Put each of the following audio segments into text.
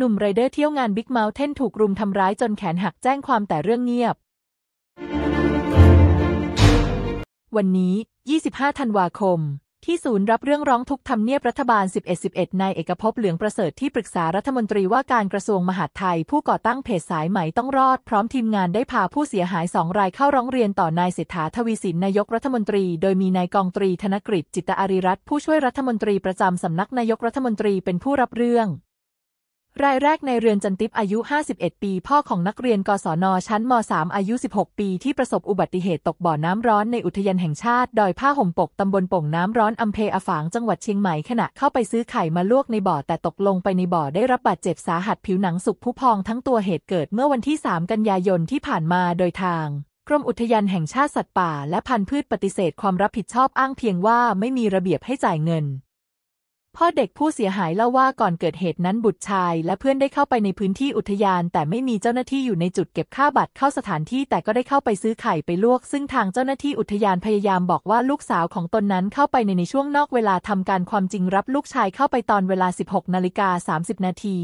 หนุ่มไรเดอร์เที่ยวงานบิ๊กเมาท์เทนถูกรุมทำร้ายจนแขนหักแจ้งความแต่เรื่องเงียบ วันนี้ 25ธันวาคม ที่ศูนย์รับเรื่องร้องทุกข์ทำเนียบรัฐบาล 1111นายเอกภพเหลืองประเสริฐที่ปรึกษารัฐมนตรีว่าการกระทรวงมหาดไทย ผู้ก่อตั้งเพจสายไหมต้องรอด พร้อมทีมงานได้พาผู้เสียหายสองรายเข้าร้องเรียนต่อนายเศรษฐาทวีสินนายกรัฐมนตรีโดยมีนายกองตรีธนกฤษจิตอาริรัตผู้ช่วยรัฐมนตรีประจำสำนักนายกรัฐมนตรีเป็นผู้รับเรื่องรายแรกในเรือนจันทิปอายุ 51 ปี พ่อของนักเรียนกศนชั้นม .3 อายุ 16 ปี ที่ประสบอุบัติเหตุตกบ่อน้ำร้อนในอุทยานแห่งชาติดอยผ้าห่มปกตำบลป่งน้ำร้อนอำเภออาฝาง จังหวัดเชียงใหม่ขณะเข้าไปซื้อไข่มาลวกในบ่อแต่ตกลงไปในบ่อ ได้รับบาดเจ็บสาหัสผิวหนังสุกผู้พองทั้งตัวเหตุเกิดเมื่อวันที่ 3 กันยายนที่ผ่านมาโดยทางกรมอุทยานแห่งชาติสัตว์ป่า และพันธุ์พืชปฏิเสธความรับผิดชอบอ้างเพียงว่าไม่มีระเบียบให้จ่ายเงินพ่อเด็กผู้เสียหายเล่าว่าก่อนเกิดเหตุนั้นบุตรชายและเพื่อนได้เข้าไปในพื้นที่อุทยาน แต่ไม่มีเจ้าหน้าที่อยู่ในจุดเก็บค่าบัตรเข้าสถานที่ แต่ก็ได้เข้าไปซื้อไข่ไปลวก ซึ่งทางเจ้าหน้าที่อุทยานพยายามบอกว่าลูกสาวของตนนั้นเข้าไปในในช่วงนอกเวลาทำการความจริงรับลูกชายเข้าไปตอนเวลา 16นาฬิกา30นาที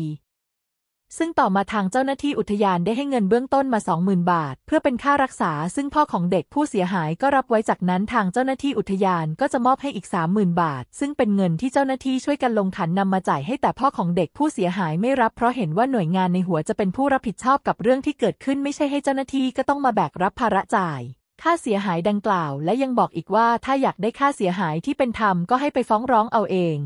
ซึ่งต่อมาทางเจ้าหน้าที่อุทยานได้ให้เงินเบื้องต้นมา 20,000 บาท เพื่อเป็นค่ารักษา ซึ่งพ่อของเด็กผู้เสียหายก็รับไว้จากนั้นทางเจ้าหน้าที่อุทยานก็จะมอบให้อีก 30,000 บาท ซึ่งเป็นเงินที่เจ้าหน้าที่ช่วยกันลงขันนำมาจ่ายให้แต่พ่อของเด็กผู้เสียหายไม่รับเพราะเห็นว่าหน่วยงานในหัวจะเป็นผู้รับผิดชอบกับเรื่องที่เกิดขึ้นไม่ใช่ให้เจ้าหน้าที่ก็ต้องมาแบกรับภาระจ่าย ค่าเสียหายดังกล่าว และยังบอกอีกว่าถ้าอยากได้ค่าเสียหายที่เป็นธรรมก็ให้ไปฟ้องร้องเอาเอง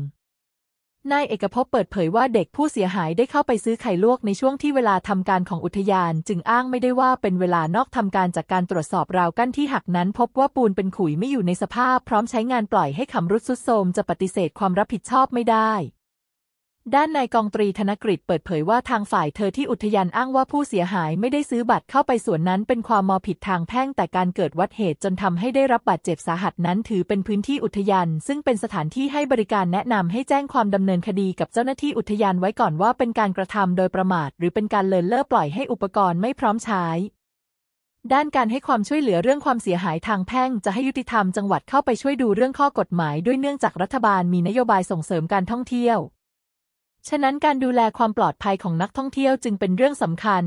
นายเอกภพเปิดเผยว่าเด็กผู้เสียหายได้เข้าไปซื้อไข่ลวกในช่วงที่เวลาทำการของอุทยานจึงอ้างไม่ได้ว่าเป็นเวลานอกทำการจากการตรวจสอบราวกั้นที่หักนั้นพบว่าปูนเป็นขุยไม่อยู่ในสภาพพร้อมใช้งานปล่อยให้ํำรุดสุดโทมจะปฏิเสธความรับผิดชอบไม่ได้ด้านนายกองตรีธนกฤษเปิดเผยว่าทางฝ่ายเธอที่อุทยานอ้างว่าผู้เสียหายไม่ได้ซื้อบัตรเข้าไปส่วนนั้น เป็นความมอผิดทางแพ่ง แต่การเกิดวัดเหตุจนทำให้ได้รับบาดเจ็บสาหัสนั้น ถือเป็นพื้นที่อุทยาน ซึ่งเป็นสถานที่ให้บริการแนะนำให้แจ้งความดำเนินคดีกับเจ้าหน้าที่อุทยานไว้ก่อนว่าเป็นการกระทำโดยประมาทหรือเป็นการเลินเล่อปล่อยให้อุปกรณ์ไม่พร้อมใช้ ด้านการให้ความช่วยเหลือเรื่องความเสียหายทางแพ่ง จะให้ยุติธรรมจังหวัดเข้าไปช่วยดูเรื่องข้อกฎหมาย ด้วยเนื่องจากรัฐบาลมีนโยบายส่งเสริมการท่องเที่ยวฉะนั้นการดูแลความปลอดภัยของนักท่องเที่ยวจึงเป็นเรื่องสำคัญ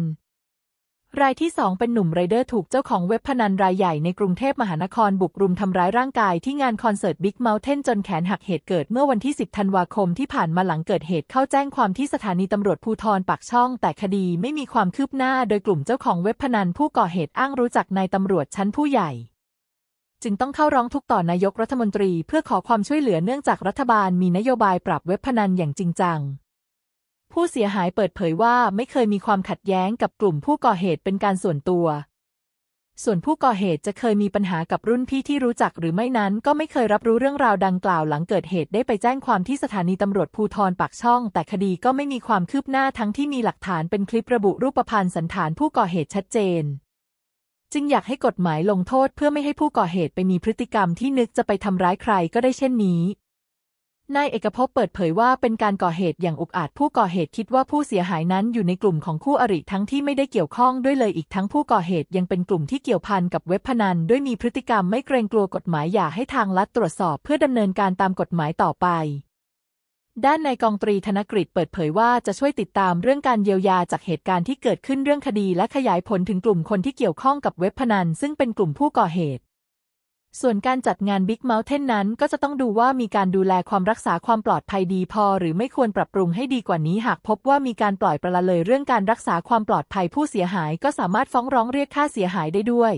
รายที่สองเป็นหนุ่มไรเดอร์ถูกเจ้าของเว็บพนันรายใหญ่ในกรุงเทพมหานครบุกรุมทำร้ายร่างกายที่งานคอนเสิร์ตบิ๊กเมลเทนจนแขนหักเหตุเกิดเมื่อวันที่ 10 ธันวาคมที่ผ่านมาหลังเกิดเหตุเข้าแจ้งความที่สถานีตำรวจภูทรปากช่อง แต่คดีไม่มีความคืบหน้าโดยกลุ่มเจ้าของเว็บพนันผู้ก่อเหตุอ้างรู้จักนายตำรวจชั้นผู้ใหญ่ จึงต้องเข้าร้องทุกต่อนายกรัฐมนตรีเพื่อขอความช่วยเหลือเนื่องจากรัฐบาล มีนโยบายปรับเว็บพนันอย่างจริงจังผู้เสียหายเปิดเผยว่าไม่เคยมีความขัดแย้งกับกลุ่มผู้ก่อเหตุเป็นการส่วนตัว ส่วนผู้ก่อเหตุจะเคยมีปัญหากับรุ่นพี่ที่รู้จักหรือไม่นั้นก็ไม่เคยรับรู้เรื่องราวดังกล่าวหลังเกิดเหตุได้ไปแจ้งความที่สถานีตำรวจภูทรปากช่อง แต่คดีก็ไม่มีความคืบหน้าทั้งที่มีหลักฐานเป็นคลิประบุรูปพรรณสันฐานผู้ก่อเหตุชัดเจน จึงอยากให้กฎหมายลงโทษเพื่อไม่ให้ผู้ก่อเหตุไปมีพฤติกรรมที่นึกจะไปทำร้ายใครก็ได้เช่นนี้นายเอกภพเปิดเผยว่าเป็นการก่อเหตุอย่างอุกอาจผู้ก่อเหตุคิดว่าผู้เสียหายนั้นอยู่ในกลุ่มของคู่อริทั้งที่ไม่ได้เกี่ยวข้องด้วยเลยอีกทั้งผู้ก่อเหตุยังเป็นกลุ่มที่เกี่ยวพันกับเว็บพนันด้วยมีพฤติกรรมไม่เกรงกลัวกฎหมายอย่าให้ทางรัฐตรวจสอบเพื่อดำเนินการตามกฎหมายต่อไป ด้านนายกองตรีธนกฤษเปิดเผยว่าจะช่วยติดตามเรื่องการเยียวยาจากเหตุการณ์ที่เกิดขึ้นเรื่องคดีและขยายผลถึงกลุ่มคนที่เกี่ยวข้องกับเว็บพนันซึ่งเป็นกลุ่มผู้ก่อเหตุส่วนการจัดงาน Big Mountain นั้น ก็จะต้องดูว่ามีการดูแลความรักษาความปลอดภัยดีพอ หรือไม่ควรปรับปรุงให้ดีกว่านี้หากพบว่ามีการปล่อยประละเลยเรื่องการรักษาความปลอดภัยผู้เสียหาย ก็สามารถฟ้องร้องเรียกค่าเสียหายได้ด้วย